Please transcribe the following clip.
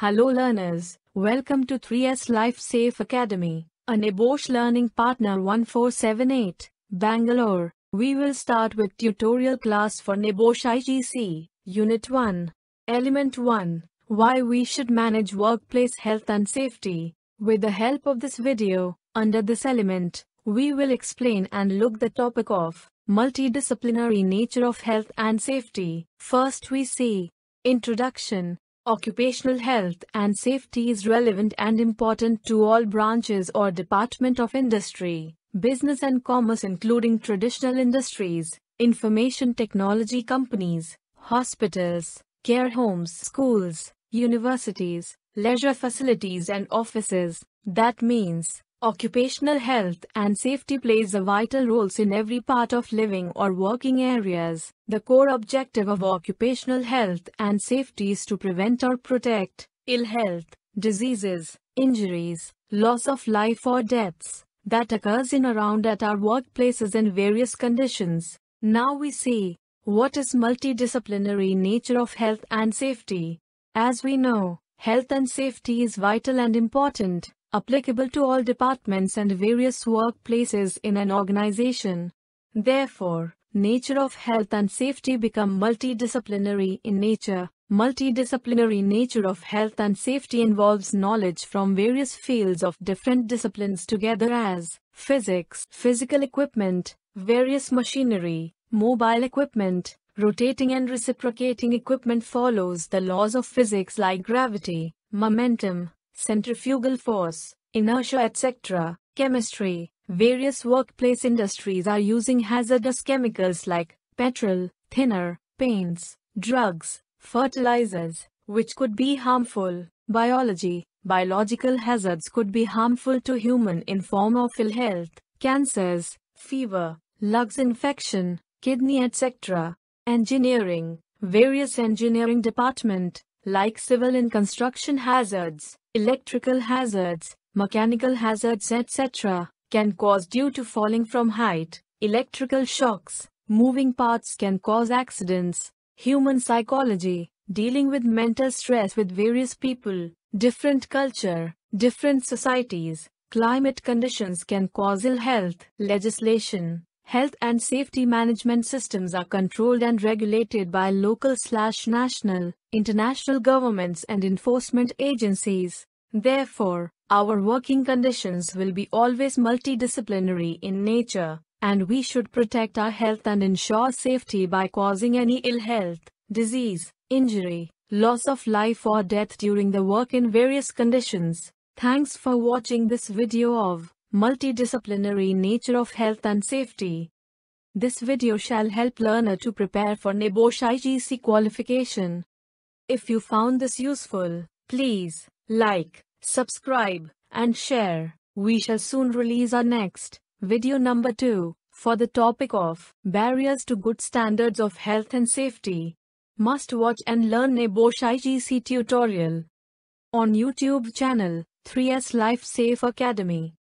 Hello learners, welcome to 3S Life Safe Academy, a Nebosh Learning Partner 1478, Bangalore. We will start with tutorial class for Nebosh IGC, Unit 1. Element 1. Why we should manage workplace health and safety. With the help of this video, under this element, we will explain and look the topic of multidisciplinary nature of health and safety. First we see Introduction Occupational health and safety is relevant and important to all branches or department of industry, business and commerce including traditional industries, information technology companies, hospitals, care homes, schools, universities, leisure facilities and offices. That means, Occupational health and safety plays a vital role in every part of living or working areas. The core objective of occupational health and safety is to prevent or protect ill health, diseases, injuries, loss of life or deaths that occurs in around at our workplaces in various conditions. Now we see what is multidisciplinary nature of health and safety. As we know, health and safety is vital and important applicable to all departments and various workplaces in an organization. Therefore, nature of health and safety become multidisciplinary in nature. Multidisciplinary nature of health and safety involves knowledge from various fields of different disciplines together as physics, physical equipment, various machinery, mobile equipment, rotating and reciprocating equipment follows the laws of physics like gravity, momentum, centrifugal force, inertia etc., chemistry, various workplace industries are using hazardous chemicals like petrol, thinner, paints, drugs, fertilizers, which could be harmful. Biology, biological hazards could be harmful to human in form of ill health, cancers, fever, lungs infection, kidney etc. Engineering, various engineering department, like civil and construction hazards, electrical hazards, mechanical hazards etc. can cause due to falling from height, electrical shocks, moving parts can cause accidents, human psychology, dealing with mental stress with various people, different culture, different societies, climate conditions can cause ill health, legislation, health and safety management systems are controlled and regulated by local slash national, international governments and enforcement agencies. Therefore, our working conditions will be always multidisciplinary in nature, and we should protect our health and ensure safety by causing any ill health, disease, injury, loss of life or death during the work in various conditions. Thanks for watching this video of Multidisciplinary Nature of Health and Safety. This video shall help learner to prepare for NIBOSH IGC qualification. If you found this useful, please like, subscribe, and share. We shall soon release our next video number 2 for the topic of barriers to good standards of health and safety. Must watch and learn Nebosh IGC tutorial on YouTube channel 3S Life Safe Academy.